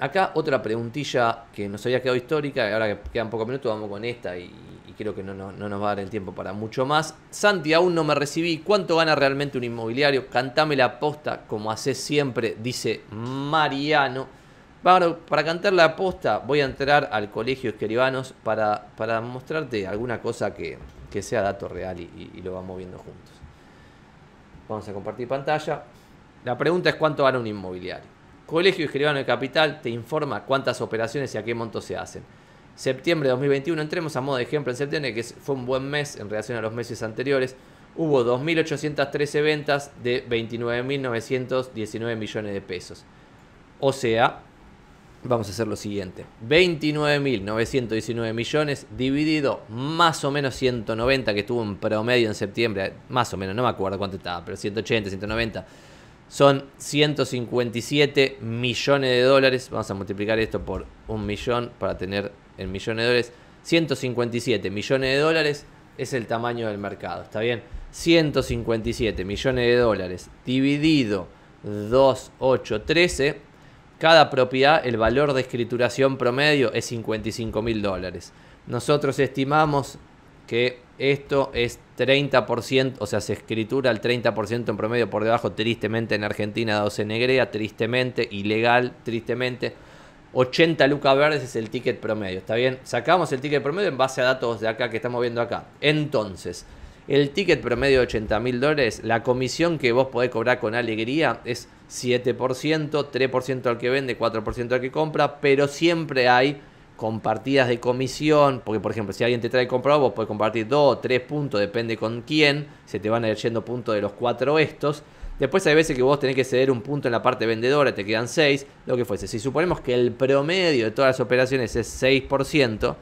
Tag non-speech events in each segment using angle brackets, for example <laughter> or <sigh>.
Acá otra preguntilla que nos había quedado histórica, ahora que quedan pocos minutos vamos con esta y, creo que no, nos va a dar el tiempo para mucho más. Santi, aún no me recibí, ¿cuánto gana realmente un inmobiliario? Cantame la aposta, como hace siempre, dice Mariano. Para, para cantar la aposta voy a entrar al colegio Esqueribanos para, para mostrarte alguna cosa que, sea dato real y lo vamos viendo juntos. Vamos a compartir pantalla. La pregunta es cuánto gana un inmobiliario. Colegio Escribano de Capital te informa cuántas operaciones y a qué monto se hacen. Septiembre de 2021, entremos a modo de ejemplo en septiembre, que fue un buen mes en relación a los meses anteriores. Hubo 2.813 ventas de 29.919 millones de pesos. O sea, vamos a hacer lo siguiente. 29.919 millones dividido más o menos 190 que estuvo en promedio en septiembre. Más o menos, no me acuerdo cuánto estaba, pero 180, 190 son 157 millones de dólares. Vamos a multiplicar esto por un millón para tener el millón de dólares. 157 millones de dólares es el tamaño del mercado, ¿está bien? 157 millones de dólares dividido 2, 8, 13. Cada propiedad, el valor de escrituración promedio es 55 mil dólares. Nosotros estimamos que esto es 30%, o sea, se escritura al 30% en promedio por debajo, tristemente en Argentina dado se negrea, tristemente, ilegal, tristemente. 80 lucas verdes es el ticket promedio, ¿está bien? Sacamos el ticket promedio en base a datos de acá que estamos viendo acá. Entonces, el ticket promedio de 80 mil dólares, la comisión que vos podés cobrar con alegría es 7%, 3% al que vende, 4% al que compra, pero siempre hay compartidas de comisión, porque por ejemplo, si alguien te trae comprado, vos podés compartir dos o tres puntos, depende con quién, se te van a yendo puntos de los cuatro estos. Después hay veces que vos tenés que ceder un punto en la parte vendedora, te quedan 6, lo que fuese. Si suponemos que el promedio de todas las operaciones es 6%,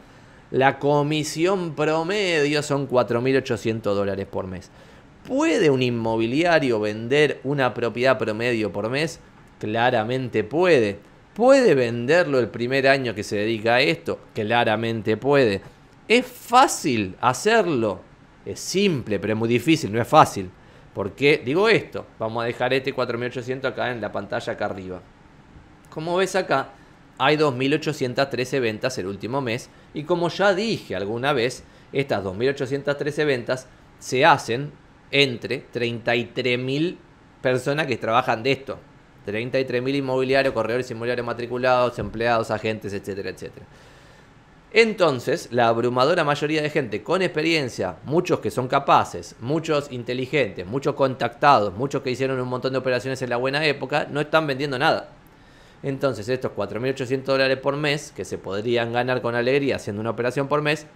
la comisión promedio son 4.800 dólares por mes. ¿Puede un inmobiliario vender una propiedad promedio por mes? Claramente puede. ¿Puede venderlo el primer año que se dedica a esto? Claramente puede. ¿Es fácil hacerlo? Es simple, pero es muy difícil, no es fácil. ¿Por qué? digo esto, vamos a dejar este 4800 acá en la pantalla acá arriba. Como ves acá, hay 2813 ventas el último mes y como ya dije alguna vez, estas 2813 ventas se hacen entre 33.000 personas que trabajan de esto. 33.000 inmobiliarios, corredores inmobiliarios matriculados, empleados, agentes, etcétera, etcétera. Entonces, la abrumadora mayoría de gente con experiencia, muchos que son capaces, muchos inteligentes, muchos contactados, muchos que hicieron un montón de operaciones en la buena época, no están vendiendo nada. Entonces, estos 4.800 dólares por mes, que se podrían ganar con alegría haciendo una operación por mes,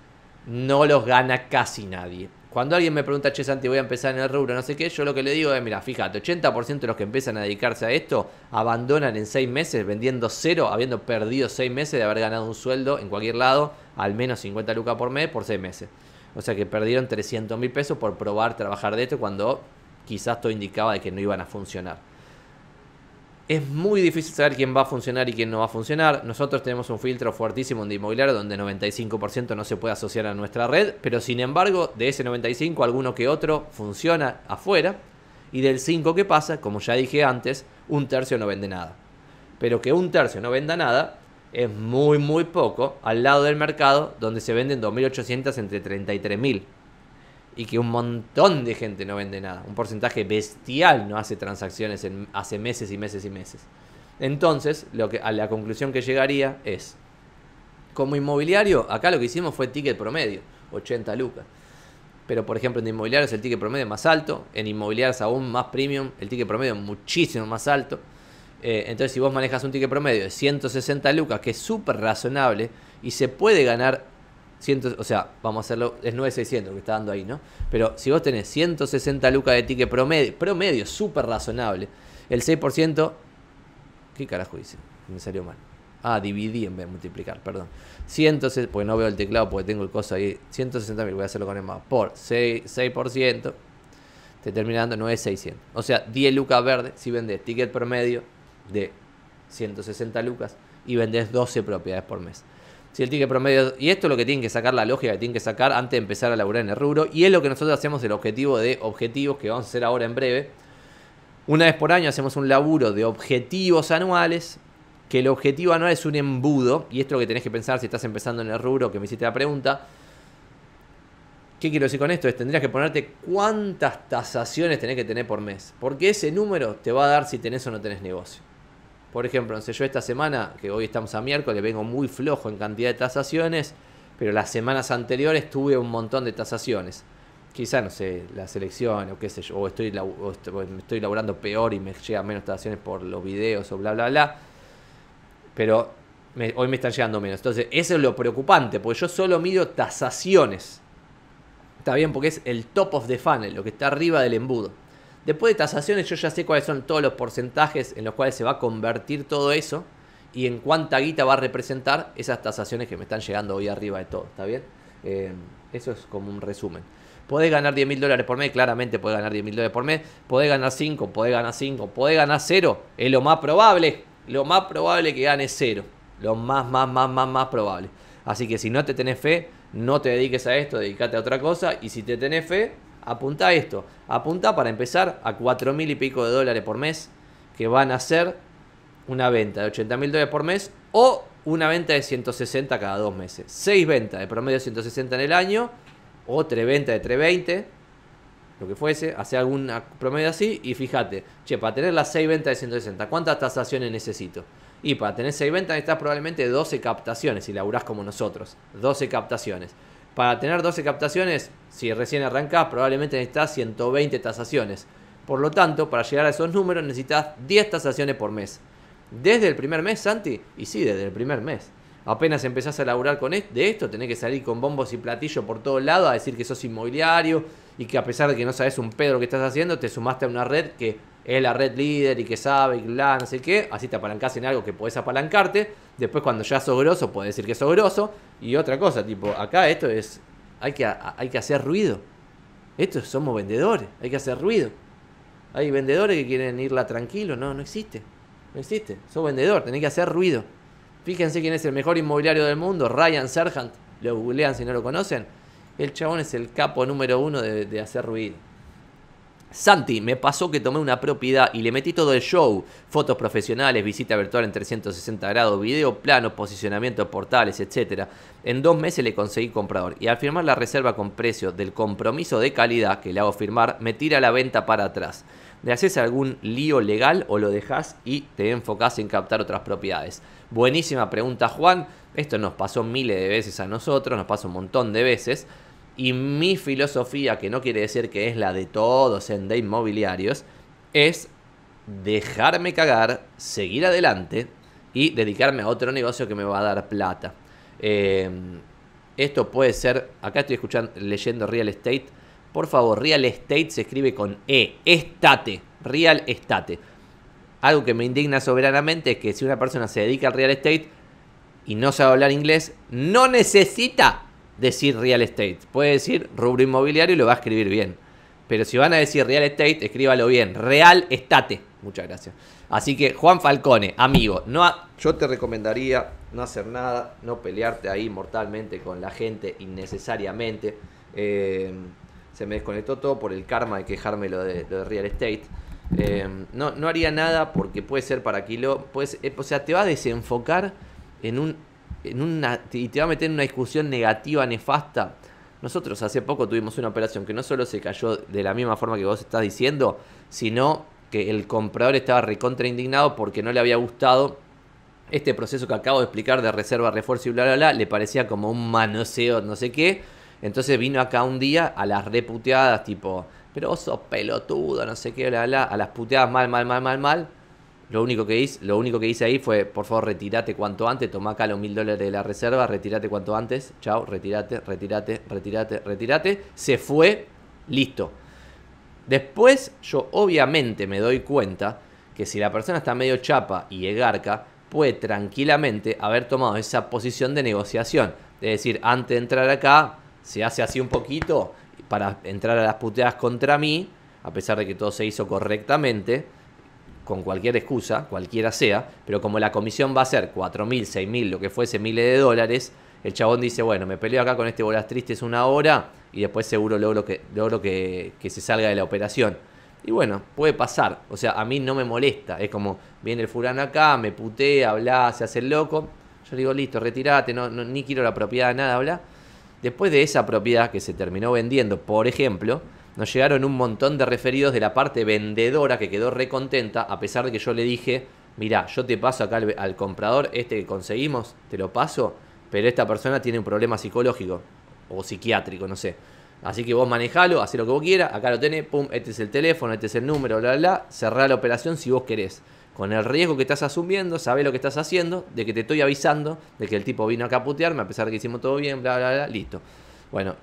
no los gana casi nadie. Cuando alguien me pregunta, che Santi, voy a empezar en el rubro, no sé qué, yo lo que le digo es, mira, fíjate, 80% de los que empiezan a dedicarse a esto abandonan en seis meses vendiendo cero, habiendo perdido seis meses de haber ganado un sueldo en cualquier lado, al menos 50 lucas por mes por seis meses. O sea que perdieron 300 mil pesos por probar trabajar de esto cuando quizás todo indicaba de que no iban a funcionar es muy difícil saber quién va a funcionar y quién no va a funcionar. Nosotros tenemos un filtro fuertísimo de inmobiliario donde 95% no se puede asociar a nuestra red, pero sin embargo, de ese 95, alguno que otro funciona afuera. Y del 5 que pasa, como ya dije antes, un tercio no vende nada. Pero que un tercio no venda nada es muy, muy poco al lado del mercado donde se venden 2.800 entre 33.000 y que un montón de gente no vende nada. Un porcentaje bestial no hace transacciones en, hace meses y meses y meses. Entonces, lo que, a la conclusión que llegaría es, como inmobiliario, acá lo que hicimos fue ticket promedio, 80 lucas. Pero por ejemplo en inmobiliarios el ticket promedio es más alto, en inmobiliarios aún más premium, el ticket promedio es muchísimo más alto. Eh, entonces si vos manejas un ticket promedio de 160 lucas, que es súper razonable, y se puede ganar 100, o sea, vamos a hacerlo, es 9,600 que está dando ahí, ¿no? Pero si vos tenés 160 lucas de ticket promedio, promedio, súper razonable, el 6%, ¿qué carajo hice? Me salió mal. Ah, dividí en vez de multiplicar, perdón. 160, porque no veo el teclado porque tengo el coso ahí. 160 mil, voy a hacerlo con el más. Por 6%, 6% te termina dando 9,600. O sea, 10 lucas verdes, si vendes ticket promedio de 160 lucas y vendes 12 propiedades por mes. Si el ticket promedio. Y esto es lo que tienen que sacar, la lógica que tienen que sacar antes de empezar a laburar en el rubro. Y es lo que nosotros hacemos el objetivo de objetivos que vamos a hacer ahora en breve. Una vez por año hacemos un laburo de objetivos anuales. Que el objetivo anual es un embudo. Y esto es lo que tenés que pensar si estás empezando en el rubro, que me hiciste la pregunta. ¿Qué quiero decir con esto? Es tendrías que ponerte cuántas tasaciones tenés que tener por mes. Porque ese número te va a dar si tenés o no tenés negocio. Por ejemplo, no sé, yo esta semana, que hoy estamos a miércoles, vengo muy flojo en cantidad de tasaciones, pero las semanas anteriores tuve un montón de tasaciones. Quizá, no sé, la selección o qué sé yo, o estoy, estoy laburando peor y me llegan menos tasaciones por los videos o bla, bla, bla. Pero hoy me están llegando menos. Entonces, eso es lo preocupante, porque yo solo mido tasaciones. Está bien, porque es el top of the funnel, lo que está arriba del embudo. Después de tasaciones yo ya sé cuáles son todos los porcentajes en los cuales se va a convertir todo eso y en cuánta guita va a representar esas tasaciones que me están llegando hoy arriba de todo, ¿está bien? Eh, eso es como un resumen. Podés ganar 10 mil dólares por mes, claramente podés ganar 10 mil dólares por mes, podés ganar 5, podés ganar 5, podés ganar 0, es lo más probable, lo más probable que gane 0, lo más, más, más, más, más probable. Así que si no te tenés fe, no te dediques a esto, dedícate a otra cosa y si te tenés fe, apunta esto. Apunta para empezar a 4 mil y pico de dólares por mes, que van a ser una venta de 80 mil dólares por mes o una venta de 160 cada dos meses. 6 ventas de promedio de 160 en el año o 3 ventas de 320, lo que fuese, hace algún promedio así y fíjate, che, para tener las 6 ventas de 160, ¿cuántas tasaciones necesito? Y para tener 6 ventas necesitas probablemente 12 captaciones, si laburás como nosotros, 12 captaciones. Para tener 12 captaciones, si recién arrancás, probablemente necesitas 120 tasaciones. Por lo tanto, para llegar a esos números necesitas 10 tasaciones por mes. ¿Desde el primer mes, Santi? Y sí, desde el primer mes. Apenas empezás a laburar con esto, de esto, tenés que salir con bombos y platillos por todos lados a decir que sos inmobiliario y que a pesar de que no sabes un pedo lo que estás haciendo, te sumaste a una red que es la red líder y que sabe y que no sé qué. Así te apalancas en algo que podés apalancarte. Después, cuando ya sos grosso, podés decir que sos grosso. Y otra cosa, tipo, acá esto es. Hay que, hay que hacer ruido. Esto somos vendedores, hay que hacer ruido. Hay vendedores que quieren irla tranquilo. No, no existe. No existe. Sos vendedor, tenés que hacer ruido. Fíjense quién es el mejor inmobiliario del mundo, Ryan Serhant. Lo googlean si no lo conocen. El chabón es el capo número uno de hacer ruido. Santi, me pasó que tomé una propiedad y le metí todo el show. Fotos profesionales, visita virtual en 360 grados, video, plano, posicionamiento, portales, etc. En dos meses le conseguí comprador y al firmar la reserva con precio del compromiso de calidad que le hago firmar, me tira la venta para atrás. ¿Le haces algún lío legal o lo dejas y te enfocas en captar otras propiedades? Buenísima pregunta Juan, esto nos pasó miles de veces a nosotros, nos pasó un montón de veces. Y mi filosofía, que no quiere decir que es la de todos en de inmobiliarios, es dejarme cagar, seguir adelante y dedicarme a otro negocio que me va a dar plata. Em, esto puede ser, acá estoy escuchando, leyendo Real Estate. Por favor, Real Estate se escribe con E, estate, Real Estate. Algo que me indigna soberanamente es que si una persona se dedica al real estate y no sabe hablar inglés, no necesita decir real estate. Puede decir rubro inmobiliario y lo va a escribir bien. Pero si van a decir real estate, escríbalo bien. Real estate. Muchas gracias. Así que, Juan Falcone, amigo, no yo te recomendaría no hacer nada, no pelearte ahí mortalmente con la gente innecesariamente. Eh, se me desconectó todo por el karma de quejarme lo de, real estate. Eh, no, no haría nada porque puede ser para kilo. Pues, eh, o sea, te va a desenfocar en un una, y te va a meter en una discusión negativa, nefasta. Nosotros hace poco tuvimos una operación que no solo se cayó de la misma forma que vos estás diciendo, sino que el comprador estaba recontra indignado porque no le había gustado este proceso que acabo de explicar de reserva, refuerzo y bla, bla, bla. Le parecía como un manoseo, no sé qué. Entonces vino acá un día a las reputeadas, tipo, pero vos sos pelotudo, no sé qué, bla, bla, a las puteadas mal, mal, mal, mal, mal. Lo único que hice, lo único que hice ahí fue, por favor, retírate cuanto antes, toma acá los mil dólares de la reserva, retírate cuanto antes, chao, retírate, retírate, retírate, retírate, Se fue, listo. Después yo obviamente me doy cuenta que si la persona está medio chapa y egarca, puede tranquilamente haber tomado esa posición de negociación. Es decir, antes de entrar acá, se hace así un poquito para entrar a las puteadas contra mí, a pesar de que todo se hizo correctamente con cualquier excusa, cualquiera sea, pero como la comisión va a ser 4.000, 6.000, lo que fuese miles de dólares, el chabón dice, bueno, me peleo acá con este bolas tristes una hora y después seguro logro, que, logro que, que se salga de la operación. Y bueno, puede pasar, o sea, a mí no me molesta, es como, viene el furano acá, me putea, habla, se hace el loco, yo digo, listo, retirate, no, ni quiero la propiedad, nada, habla. Después de esa propiedad que se terminó vendiendo, por ejemplo, nos llegaron un montón de referidos de la parte vendedora que quedó recontenta, a pesar de que yo le dije, mirá, yo te paso acá al, comprador, este que conseguimos, te lo paso, pero esta persona tiene un problema psicológico o psiquiátrico, no sé. Así que vos manejalo, hacé lo que vos quieras, acá lo tenés, pum, este es el teléfono, este es el número, bla, bla, bla, cerrá la operación si vos querés. Con el riesgo que estás asumiendo, sabés lo que estás haciendo, de que te estoy avisando, de que el tipo vino a putearme, a pesar de que hicimos todo bien, bla, bla, bla, listo. Bueno,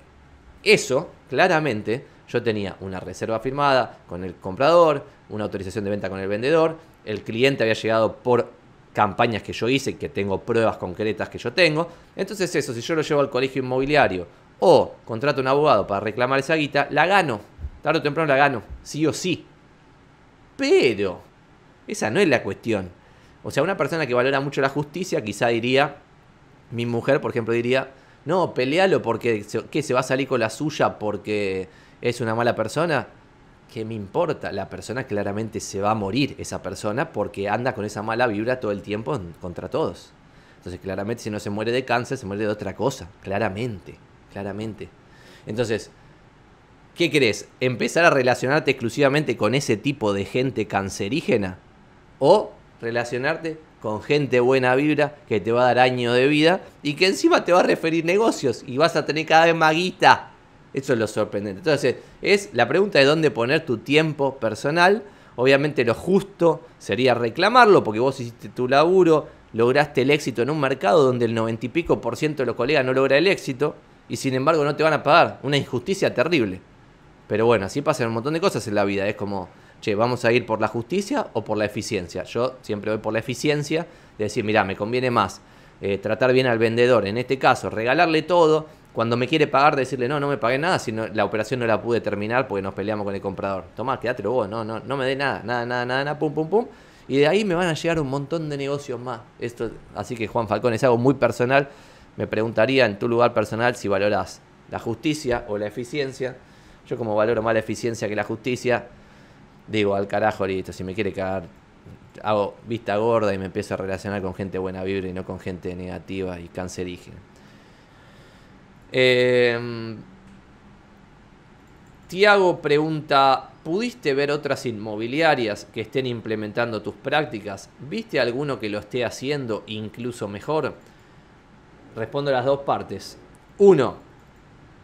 eso, claramente, yo tenía una reserva firmada con el comprador, una autorización de venta con el vendedor, el cliente había llegado por campañas que yo hice, que tengo pruebas concretas que yo tengo. Entonces eso, si yo lo llevo al colegio inmobiliario o contrato a un abogado para reclamar esa guita, la gano. Tarde o temprano la gano, sí o sí. Pero esa no es la cuestión. O sea, una persona que valora mucho la justicia quizá diría, mi mujer por ejemplo diría, no, pelealo porque, que Se va a salir con la suya porque es una mala persona, ¿qué me importa? La persona claramente se va a morir, esa persona, porque anda con esa mala vibra todo el tiempo contra todos. Entonces, claramente, si no se muere de cáncer, se muere de otra cosa. Claramente, claramente. Entonces, ¿qué crees? ¿Empezar a relacionarte exclusivamente con ese tipo de gente cancerígena? ¿O relacionarte con gente buena vibra que te va a dar año de vida y que encima te va a referir negocios y vas a tener cada vez más guita? Eso es lo sorprendente. Entonces, es la pregunta de dónde poner tu tiempo personal. Obviamente lo justo sería reclamarlo porque vos hiciste tu laburo, lograste el éxito en un mercado donde el noventa y pico por ciento de los colegas no logra el éxito y sin embargo no te van a pagar. Una injusticia terrible. Pero bueno, así pasan un montón de cosas en la vida. Es como, che, vamos a ir por la justicia o por la eficiencia. Yo siempre voy por la eficiencia de decir, mira, me conviene más eh, tratar bien al vendedor, en este caso, regalarle todo, cuando me quiere pagar, decirle, no, no me pagué nada, sino la operación no la pude terminar porque nos peleamos con el comprador. Tomás, teatro vos, no, no, no me dé nada, nada, nada, nada, nada, pum, pum, pum. Y de ahí me van a llegar un montón de negocios más. Esto, así que Juan Falcón, es algo muy personal. Me preguntaría en tu lugar personal si valoras la justicia o la eficiencia. Yo como valoro más la eficiencia que la justicia, digo, al carajo, ahorita si me quiere cagar, hago vista gorda y me empiezo a relacionar con gente buena vibra y no con gente negativa y cancerígena. Em, Tiago pregunta, ¿pudiste ver otras inmobiliarias que estén implementando tus prácticas? ¿Viste alguno que lo esté haciendo incluso mejor? Respondo a las dos partes. Uno,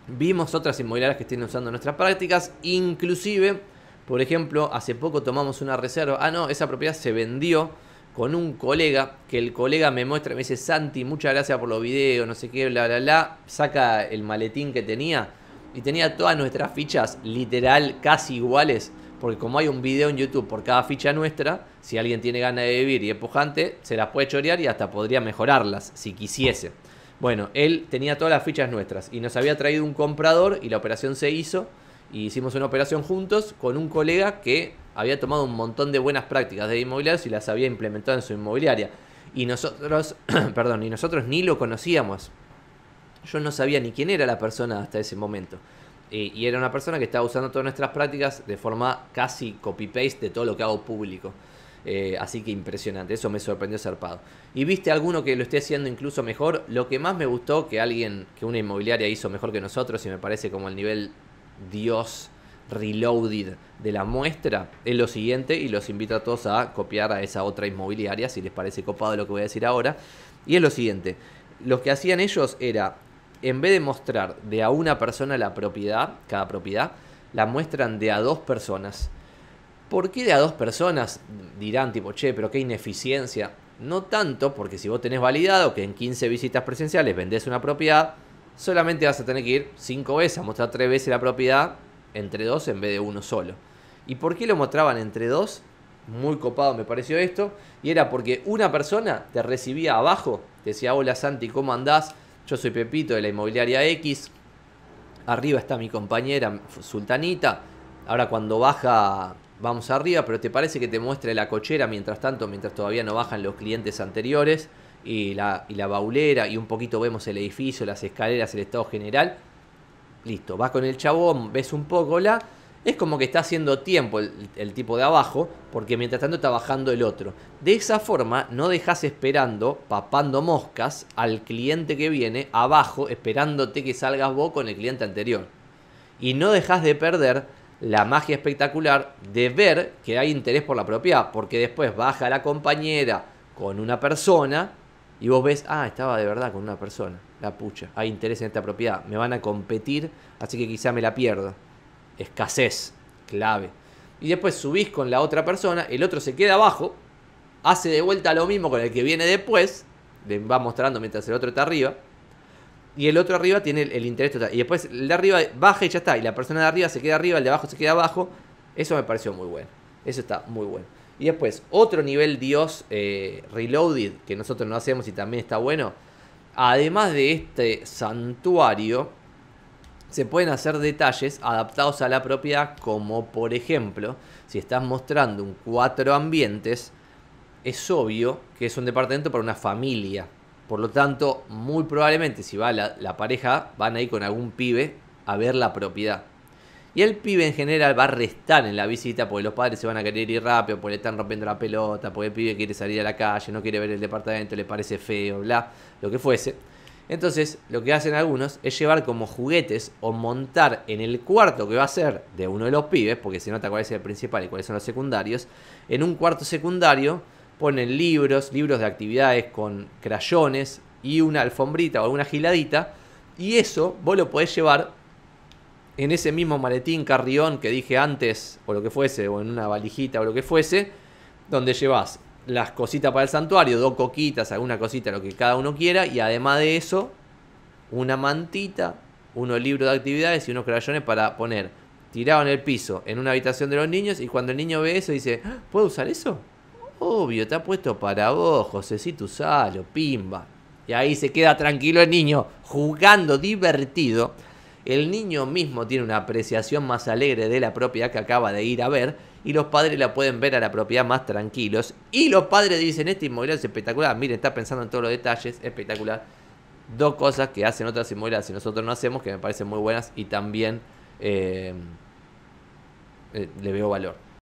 vimos otras inmobiliarias que estén usando nuestras prácticas, inclusive, por ejemplo, hace poco tomamos una reserva, ah no, esa propiedad se vendió con un colega, que el colega me muestra, me dice, Santi, muchas gracias por los videos, no sé qué, bla, bla, bla, saca el maletín que tenía y tenía todas nuestras fichas literal casi iguales, porque como hay un video en YouTube por cada ficha nuestra, si alguien tiene ganas de vivir y empujante se las puede chorear y hasta podría mejorarlas si quisiese. Bueno, él tenía todas las fichas nuestras y nos había traído un comprador y la operación se hizo y hicimos una operación juntos con un colega que había tomado un montón de buenas prácticas de inmobiliarios y las había implementado en su inmobiliaria. Y nosotros, <clears throat> perdón, y nosotros ni lo conocíamos. Yo no sabía ni quién era la persona hasta ese momento. Y, era una persona que estaba usando todas nuestras prácticas de forma casi copy-paste de todo lo que hago público. Eh, así que impresionante, eso me sorprendió zarpado. Y viste alguno que lo esté haciendo incluso mejor. Lo que más me gustó que alguien, que una inmobiliaria hizo mejor que nosotros, y me parece como el nivel Dios reloaded de la muestra es lo siguiente y los invito a todos a copiar a esa otra inmobiliaria si les parece copado lo que voy a decir ahora. Y es lo siguiente, lo que hacían ellos era, en vez de mostrar de a una persona la propiedad, cada propiedad, la muestran de a dos personas. ¿Por qué de a dos personas? Dirán tipo, che, pero qué ineficiencia. No tanto, porque si vos tenés validado que en 15 visitas presenciales vendés una propiedad, solamente vas a tener que ir 5 veces a mostrar 3 veces la propiedad entre dos en vez de uno solo. ¿Y por qué lo mostraban entre dos? Muy copado me pareció esto. Y era porque una persona te recibía abajo, te decía, hola Santi, ¿cómo andás? Yo soy Pepito de la inmobiliaria X. Arriba está mi compañera Sultanita. Ahora cuando baja vamos arriba, pero te parece que te muestre la cochera mientras tanto, mientras todavía no bajan los clientes anteriores y la, y la baulera y un poquito vemos el edificio, las escaleras, el estado general. Listo, vas con el chabón, ves un poco la. Es como que está haciendo tiempo el, el, tipo de abajo, porque mientras tanto está bajando el otro. De esa forma, no dejas esperando, papando moscas, al cliente que viene abajo, esperándote que salgas vos con el cliente anterior. Y no dejas de perder la magia espectacular de ver que hay interés por la propiedad, porque después baja la compañera con una persona y vos ves, ah, estaba de verdad con una persona, la pucha, hay interés en esta propiedad, me van a competir, así que quizá me la pierdo. Escasez, clave. Y después subís con la otra persona, el otro se queda abajo, hace de vuelta lo mismo con el que viene después, va mostrando mientras el otro está arriba, y el otro arriba tiene el, el interés total. Y después el de arriba baja y ya está, y la persona de arriba se queda arriba, el de abajo se queda abajo. Eso me pareció muy bueno, eso está muy bueno. Y después, otro nivel Dios eh, Reloaded, que nosotros no hacemos y también está bueno. Además de este santuario, se pueden hacer detalles adaptados a la propiedad, como por ejemplo, si estás mostrando un cuatro ambientes, es obvio que es un departamento para una familia. Por lo tanto, muy probablemente si va la, la pareja, van a ir con algún pibe a ver la propiedad. Y el pibe en general va a restar en la visita porque los padres se van a querer ir rápido, porque le están rompiendo la pelota, porque el pibe quiere salir a la calle, no quiere ver el departamento, le parece feo, bla, lo que fuese. Entonces, lo que hacen algunos es llevar como juguetes o montar en el cuarto que va a ser de uno de los pibes, porque se nota cuál es el principal y cuáles son los secundarios, en un cuarto secundario ponen libros, libros de actividades con crayones y una alfombrita o alguna giladita, y eso vos lo podés llevar en ese mismo maletín carrión que dije antes, o lo que fuese, o en una valijita o lo que fuese, donde llevas las cositas para el santuario, dos coquitas, alguna cosita, lo que cada uno quiera, y además de eso, una mantita, unos libros de actividades y unos crayones para poner tirado en el piso, en una habitación de los niños, y cuando el niño ve eso dice, ah, ¿puedo usar eso? Obvio, te ha puesto para vos, Josecito, usalo, pimba. Y ahí se queda tranquilo el niño, jugando, divertido, el niño mismo tiene una apreciación más alegre de la propiedad que acaba de ir a ver y los padres la pueden ver a la propiedad más tranquilos. Y los padres dicen, este inmobiliario es espectacular, mire está pensando en todos los detalles, espectacular. Dos cosas que hacen otras inmobiliarias y nosotros no hacemos, que me parecen muy buenas y también eh, eh, le veo valor.